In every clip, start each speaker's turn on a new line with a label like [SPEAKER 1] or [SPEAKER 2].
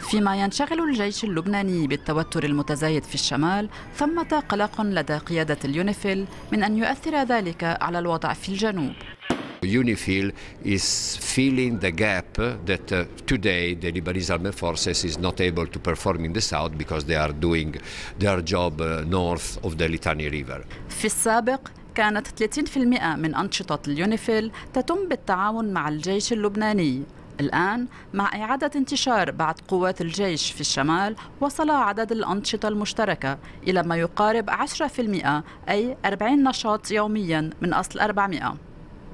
[SPEAKER 1] فيما ينشغل الجيش اللبناني بالتوتر المتزايد في الشمال ثمة قلق لدى قيادة اليونيفيل من أن يؤثر ذلك على الوضع في الجنوب
[SPEAKER 2] UNIFIL is filling the gap that uh, today the Lebanese armed forces is not able to perform in the south because they are doing their job uh, north of the Litani River.
[SPEAKER 1] في السابق كانت 30% من أنشطة اليونيفيل تتم بالتعاون مع الجيش اللبناني الآن مع إعادة انتشار بعض قوات الجيش في الشمال وصل عدد الأنشطة المشتركة إلى ما يقارب 10% أي 40 نشاط يوميا من أصل 400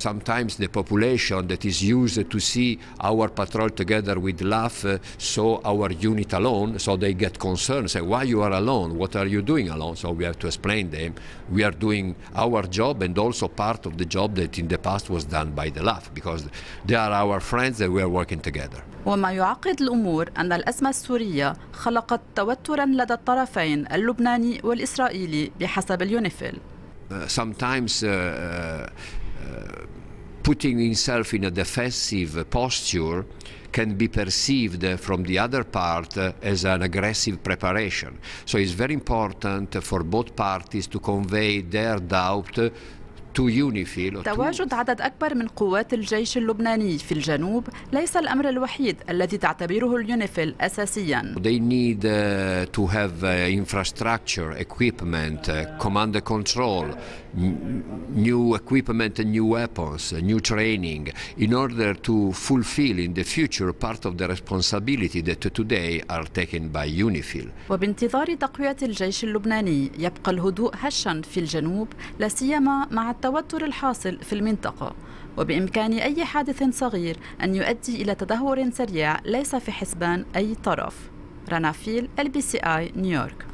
[SPEAKER 2] Sometimes the population that is used to see our patrol together with LAF uh, saw our unit alone, so they get concerned, say, why you are alone? What are you doing alone? So we have to explain them. We are doing our job and also part of the job that in the past was done by the LAF because they are our friends that we are working together.
[SPEAKER 1] وما يعقد الأمور أن الأزمة السورية خلقت توترا لدى الطرفين اللبناني والإسرائيلي بحسب اليونيفيل.
[SPEAKER 2] Uh, sometimes uh, uh, putting himself in a defensive posture can be perceived from the other part uh, as an aggressive preparation. So it's very important for both parties to convey their doubt تواجد
[SPEAKER 1] عدد أكبر من قوات الجيش اللبناني في الجنوب ليس الأمر الوحيد الذي تعتبره اليونيفيل أساسيا
[SPEAKER 2] new equipment and new weapons, uh, new training, in order to fulfill in the future part of the responsibility that today are taken by UNIFIL.
[SPEAKER 1] وبانتظار تقوية الجيش اللبناني يبقى الهدوء هشا في الجنوب لا سيما مع التوتر الحاصل في المنطقة وبإمكان أي حادث صغير أن يؤدي إلى تدهور سريع ليس في حسبان أي طرف رنافيل البي سي آي نيويورك